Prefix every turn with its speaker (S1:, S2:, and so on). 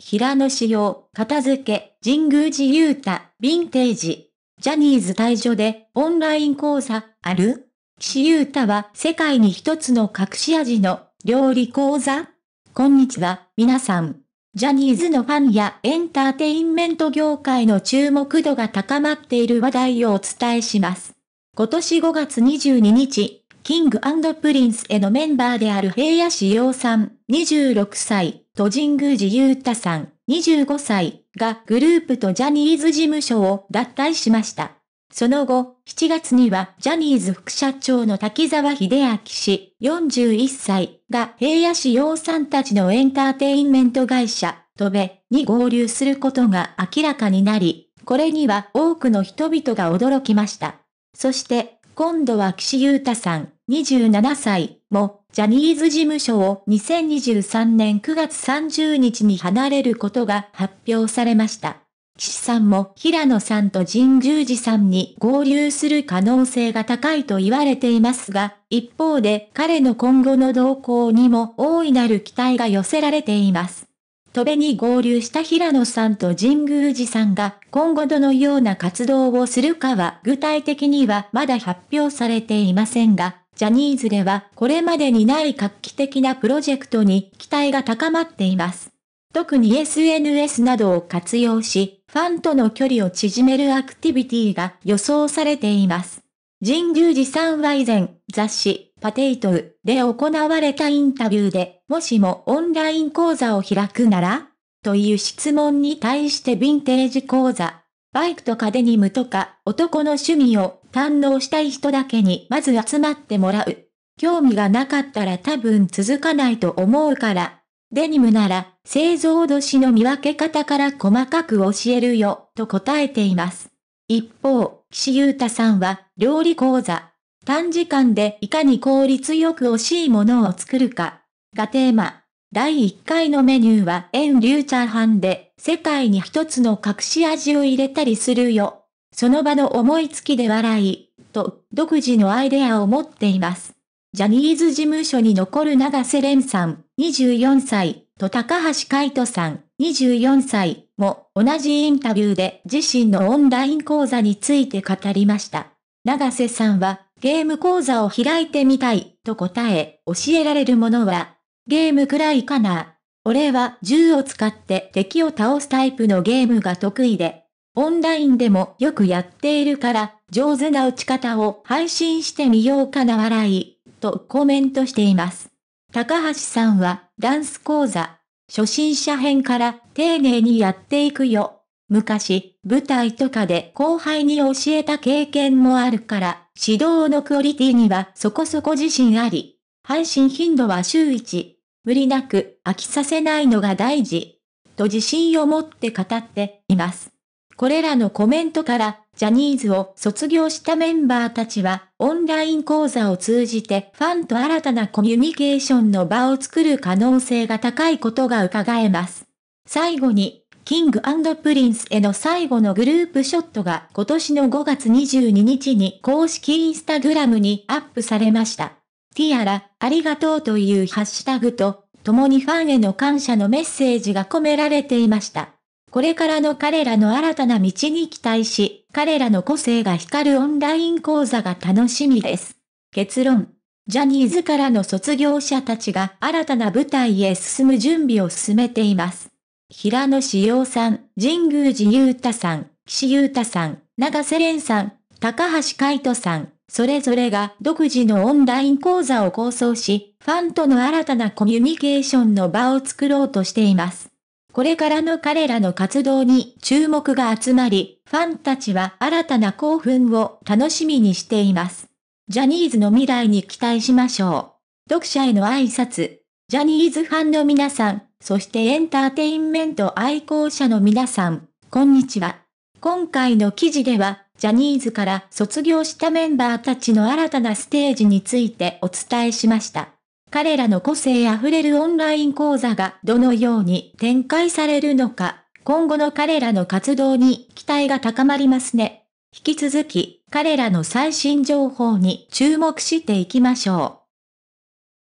S1: 平野紫耀、片付け、神宮寺勇太、ヴィンテージ。ジャニーズ退場でオンライン講座、ある岸優太は世界に一つの隠し味の料理講座こんにちは、皆さん。ジャニーズのファンやエンターテインメント業界の注目度が高まっている話題をお伝えします。今年5月22日、キングプリンスへのメンバーである平野紫耀さん、26歳、と神宮寺う太さん、25歳がグループとジャニーズ事務所を脱退しました。その後、7月にはジャニーズ副社長の滝沢秀明氏、41歳が平野市洋さんたちのエンターテインメント会社、トベに合流することが明らかになり、これには多くの人々が驚きました。そして、今度は岸優太さん、27歳もジャニーズ事務所を2023年9月30日に離れることが発表されました。岸さんも平野さんと神宮寺さんに合流する可能性が高いと言われていますが、一方で彼の今後の動向にも大いなる期待が寄せられています。戸辺に合流した平野さんと神宮寺さんが今後どのような活動をするかは具体的にはまだ発表されていませんが、ジャニーズではこれまでにない画期的なプロジェクトに期待が高まっています。特に SNS などを活用し、ファンとの距離を縮めるアクティビティが予想されています。神宮寺さんは以前、雑誌、パテイトウで行われたインタビューで、もしもオンライン講座を開くならという質問に対してヴィンテージ講座、バイクとかデニムとか男の趣味を堪能したい人だけにまず集まってもらう。興味がなかったら多分続かないと思うから。デニムなら、製造年の見分け方から細かく教えるよ、と答えています。一方、岸優太さんは、料理講座。短時間でいかに効率よく惜しいものを作るか。がテーマ。第1回のメニューは、遠流チャーハンで、世界に一つの隠し味を入れたりするよ。その場の思いつきで笑い、と、独自のアイデアを持っています。ジャニーズ事務所に残る長瀬廉さん、24歳、と高橋海人さん、24歳、も同じインタビューで自身のオンライン講座について語りました。長瀬さんは、ゲーム講座を開いてみたい、と答え、教えられるものは、ゲームくらいかな。俺は銃を使って敵を倒すタイプのゲームが得意で、オンラインでもよくやっているから、上手な打ち方を配信してみようかな笑い、とコメントしています。高橋さんは、ダンス講座、初心者編から丁寧にやっていくよ。昔、舞台とかで後輩に教えた経験もあるから、指導のクオリティにはそこそこ自信あり。配信頻度は週1。無理なく飽きさせないのが大事。と自信を持って語っています。これらのコメントから、ジャニーズを卒業したメンバーたちは、オンライン講座を通じてファンと新たなコミュニケーションの場を作る可能性が高いことが伺えます。最後に、キングプリンスへの最後のグループショットが今年の5月22日に公式インスタグラムにアップされました。ティアラ、ありがとうというハッシュタグと、共にファンへの感謝のメッセージが込められていました。これからの彼らの新たな道に期待し、彼らの個性が光るオンライン講座が楽しみです。結論。ジャニーズからの卒業者たちが新たな舞台へ進む準備を進めています。平野志陽さん、神宮寺勇太さん、岸優太さん、長瀬廉さん、高橋海人さん、それぞれが独自のオンライン講座を構想し、ファンとの新たなコミュニケーションの場を作ろうとしています。これからの彼らの活動に注目が集まり、ファンたちは新たな興奮を楽しみにしています。ジャニーズの未来に期待しましょう。読者への挨拶。ジャニーズファンの皆さん、そしてエンターテインメント愛好者の皆さん、こんにちは。今回の記事では、ジャニーズから卒業したメンバーたちの新たなステージについてお伝えしました。彼らの個性あふれるオンライン講座がどのように展開されるのか、今後の彼らの活動に期待が高まりますね。引き続き、彼らの最新情報に注目していきましょう。